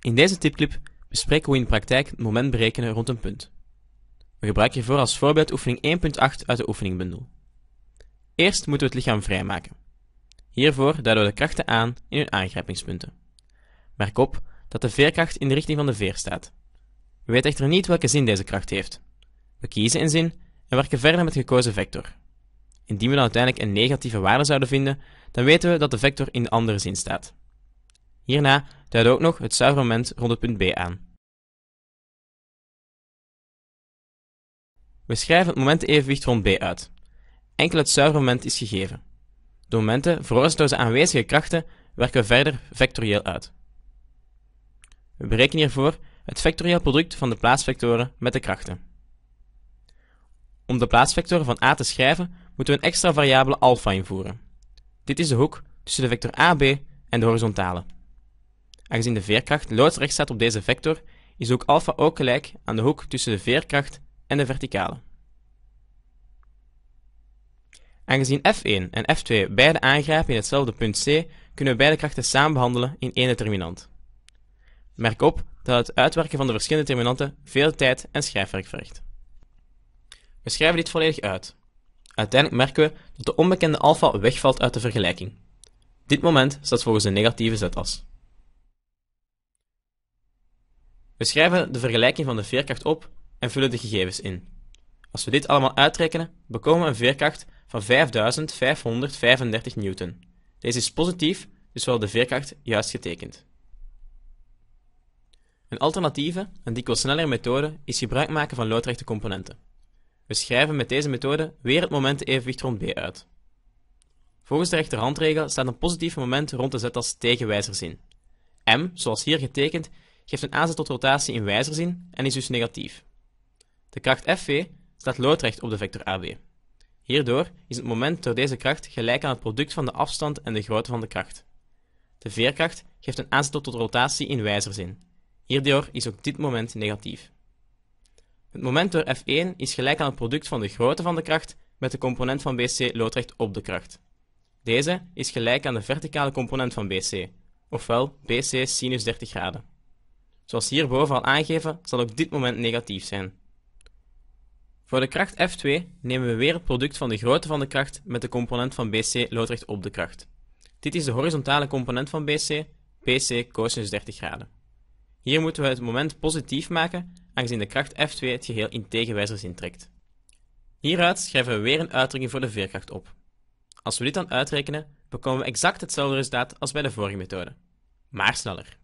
In deze tipclip bespreken we in de praktijk het moment berekenen rond een punt. We gebruiken hiervoor als voorbeeld oefening 1.8 uit de oefeningbundel. Eerst moeten we het lichaam vrijmaken. Hiervoor duiden we de krachten aan in hun aangrijpingspunten. Merk op dat de veerkracht in de richting van de veer staat. We weten echter niet welke zin deze kracht heeft. We kiezen een zin en werken verder met de gekozen vector. Indien we dan uiteindelijk een negatieve waarde zouden vinden, dan weten we dat de vector in de andere zin staat. Hierna duidde ook nog het moment rond het punt B aan. We schrijven het evenwicht rond B uit. Enkel het moment is gegeven. De momenten veroorzaakt door de aanwezige krachten werken we verder vectorieel uit. We berekenen hiervoor het vectorieel product van de plaatsvectoren met de krachten. Om de plaatsvector van A te schrijven moeten we een extra variabele alpha invoeren. Dit is de hoek tussen de vector AB en de horizontale. Aangezien de veerkracht loodrecht staat op deze vector, is ook α ook gelijk aan de hoek tussen de veerkracht en de verticale. Aangezien f1 en f2 beide aangrijpen in hetzelfde punt C, kunnen we beide krachten samen behandelen in één determinant. Merk op dat het uitwerken van de verschillende determinanten veel tijd en schrijfwerk vergt. We schrijven dit volledig uit. Uiteindelijk merken we dat de onbekende alfa wegvalt uit de vergelijking. Dit moment staat volgens de negatieve z-as. We schrijven de vergelijking van de veerkracht op en vullen de gegevens in. Als we dit allemaal uitrekenen, bekomen we een veerkracht van 5535 newton. Deze is positief, dus we de veerkracht juist getekend. Een alternatieve en dikwijls snellere methode is gebruik maken van loodrechte componenten. We schrijven met deze methode weer het evenwicht rond B uit. Volgens de rechterhandregel staat een positief moment rond de z als tegenwijzerzin. M, zoals hier getekend, geeft een aanzet tot rotatie in wijzerzin en is dus negatief. De kracht FV staat loodrecht op de vector AB. Hierdoor is het moment door deze kracht gelijk aan het product van de afstand en de grootte van de kracht. De veerkracht geeft een aanzet tot rotatie in wijzerzin. Hierdoor is ook dit moment negatief. Het moment door F1 is gelijk aan het product van de grootte van de kracht met de component van BC loodrecht op de kracht. Deze is gelijk aan de verticale component van BC, ofwel BC sinus 30 graden. Zoals hierboven al aangegeven, zal ook dit moment negatief zijn. Voor de kracht F2 nemen we weer het product van de grootte van de kracht met de component van BC loodrecht op de kracht. Dit is de horizontale component van BC, BC cosinus 30 graden. Hier moeten we het moment positief maken, aangezien de kracht F2 het geheel in tegenwijzers intrekt. Hieruit schrijven we weer een uitdrukking voor de veerkracht op. Als we dit dan uitrekenen, bekomen we exact hetzelfde resultaat als bij de vorige methode, maar sneller.